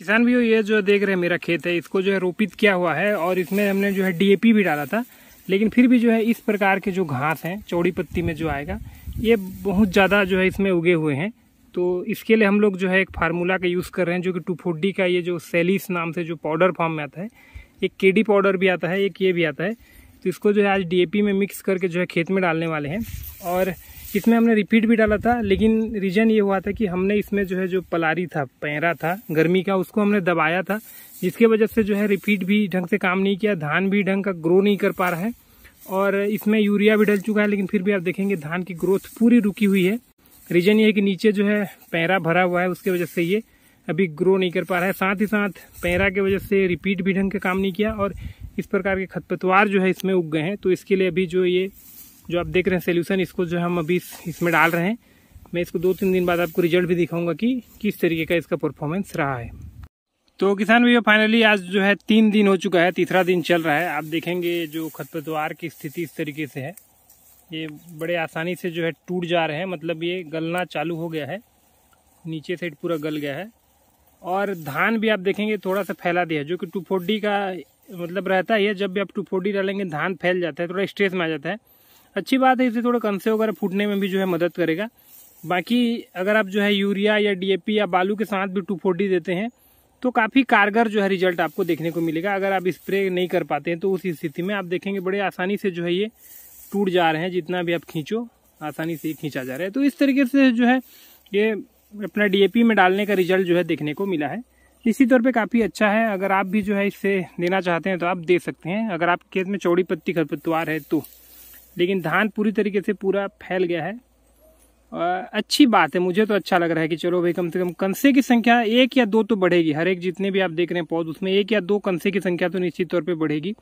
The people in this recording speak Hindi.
किसान भी ये जो देख रहे हैं मेरा खेत है इसको जो है रोपित किया हुआ है और इसमें हमने जो है डीएपी भी डाला था लेकिन फिर भी जो है इस प्रकार के जो घास हैं चौड़ी पत्ती में जो आएगा ये बहुत ज़्यादा जो है इसमें उगे हुए हैं तो इसके लिए हम लोग जो है एक फार्मूला का यूज़ कर रहे हैं जो कि टू फोर्टी का ये जो सेलिस नाम से जो पाउडर फॉर्म में आता है एक डी पाउडर भी आता है एक ये भी आता है तो इसको जो है आज डी में मिक्स करके जो है खेत में डालने वाले हैं और इसमें हमने रिपीट भी डाला था लेकिन रीज़न ये हुआ था कि हमने इसमें जो है जो पलारी था पैरा था गर्मी का उसको हमने दबाया था जिसके वजह से जो है रिपीट भी ढंग से काम नहीं किया धान भी ढंग का ग्रो नहीं कर पा रहा है और इसमें यूरिया भी डल चुका है लेकिन फिर भी आप देखेंगे धान की ग्रोथ पूरी रुकी हुई है रीज़न ये है कि नीचे जो है पैरा भरा हुआ है उसके वजह से ये अभी ग्रो नहीं कर पा रहा है साथ ही साथ पैरा की वजह से रिपीट भी ढंग का काम नहीं किया और इस प्रकार के खतपतवार जो है इसमें उग गए हैं तो इसके लिए अभी जो ये जो आप देख रहे हैं सोल्यूशन इसको जो हम अभी इसमें डाल रहे हैं मैं इसको दो तीन दिन बाद आपको रिजल्ट भी दिखाऊंगा कि किस तरीके का इसका परफॉर्मेंस रहा है तो किसान भैया फाइनली आज जो है तीन दिन हो चुका है तीसरा दिन चल रहा है आप देखेंगे जो खतपतवार की स्थिति इस तरीके से है ये बड़े आसानी से जो है टूट जा रहे हैं मतलब ये गलना चालू हो गया है नीचे साइड पूरा गल गया है और धान भी आप देखेंगे थोड़ा सा फैला दिया जो कि टू का मतलब रहता ही है जब भी आप टू डालेंगे धान फैल जाता है थोड़ा स्ट्रेस में आ जाता है अच्छी बात है इसे थोड़ा कम से वगैरह फूटने में भी जो है मदद करेगा बाकी अगर आप जो है यूरिया या डीएपी या बालू के साथ भी टू फोर्टी देते हैं तो काफ़ी कारगर जो है रिजल्ट आपको देखने को मिलेगा अगर आप स्प्रे नहीं कर पाते हैं तो उस स्थिति में आप देखेंगे बड़े आसानी से जो है ये टूट जा रहे हैं जितना भी आप खींचो आसानी से खींचा जा रहा है तो इस तरीके से जो है ये अपना डीएपी में डालने का रिजल्ट जो है देखने को मिला है इसी तौर पे काफ़ी अच्छा है अगर आप भी जो है इससे देना चाहते हैं तो आप दे सकते हैं अगर आपके खेत में चौड़ी पत्ती खरपतवार है तो लेकिन धान पूरी तरीके से पूरा फैल गया है अच्छी बात है मुझे तो अच्छा लग रहा है कि चलो भाई कम से कम कंसे की संख्या एक या दो तो बढ़ेगी हर एक जितने भी आप देख रहे हैं पौध उसमें एक या दो कंसे की संख्या तो निश्चित तौर पर बढ़ेगी